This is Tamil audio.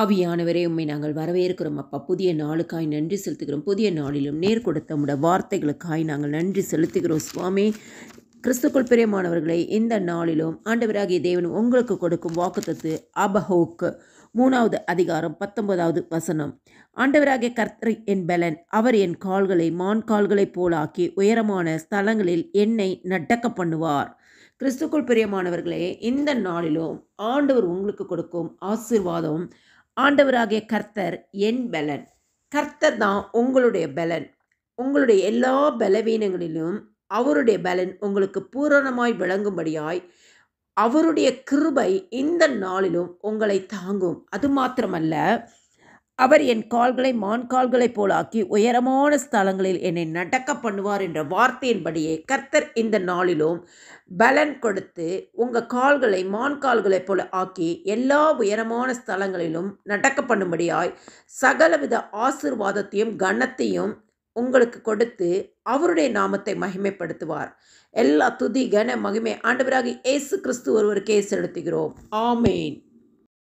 ஆவியானவரே உண்மை நாங்கள் வரவேற்கிறோம் அப்பா புதிய நாளுக்காய் நன்றி செலுத்துகிறோம் புதிய நாளிலும் நேர் கொடுத்த உட வார்த்தைகளுக்காய் நாங்கள் நன்றி செலுத்துகிறோம் சுவாமி கிறிஸ்துக்குள் பிரியமானவர்களை இந்த நாளிலும் ஆண்டவராகிய தேவன் உங்களுக்கு கொடுக்கும் வாக்குத்தத்து அபஹோக்கு மூணாவது அதிகாரம் பத்தொன்பதாவது வசனம் ஆண்டவராகிய கர்த்தரை என் பலன் அவர் என் கால்களை மான் கால்களைப் போலாக்கி உயரமான ஸ்தலங்களில் என்னை நடக்க பண்ணுவார் கிறிஸ்துக்குள் பிரியமானவர்களே இந்த நாளிலும் ஆண்டவர் உங்களுக்கு கொடுக்கும் ஆசிர்வாதம் ஆண்டவராகிய கர்த்தர் என் பலன் கர்த்தர் தான் உங்களுடைய பலன் உங்களுடைய எல்லா பலவீனங்களிலும் அவருடைய பலன் உங்களுக்கு பூரணமாய் விளங்கும்படியாய் அவருடைய கிருபை இந்த நாளிலும் உங்களை தாங்கும் அது மாத்திரமல்ல அவர் என் கால்களை மான் கால்களைப் போலாக்கி உயரமான ஸ்தலங்களில் என்னை நடக்க பண்ணுவார் என்ற வார்த்தையின்படியே கர்த்தர் இந்த நாளிலும் பலன் கொடுத்து உங்கள் கால்களை மான் கால்களைப் போல ஆக்கி எல்லா உயரமான ஸ்தலங்களிலும் நடக்க பண்ணும்படியாய் சகலவித ஆசிர்வாதத்தையும் கனத்தையும் உங்களுக்கு கொடுத்து அவருடைய நாமத்தை மகிமைப்படுத்துவார் எல்லா துதி கன மகிமை ஆண்டவராக இயேசு கிறிஸ்து ஒருவருக்கே செலுத்துகிறோம் ஆமேன்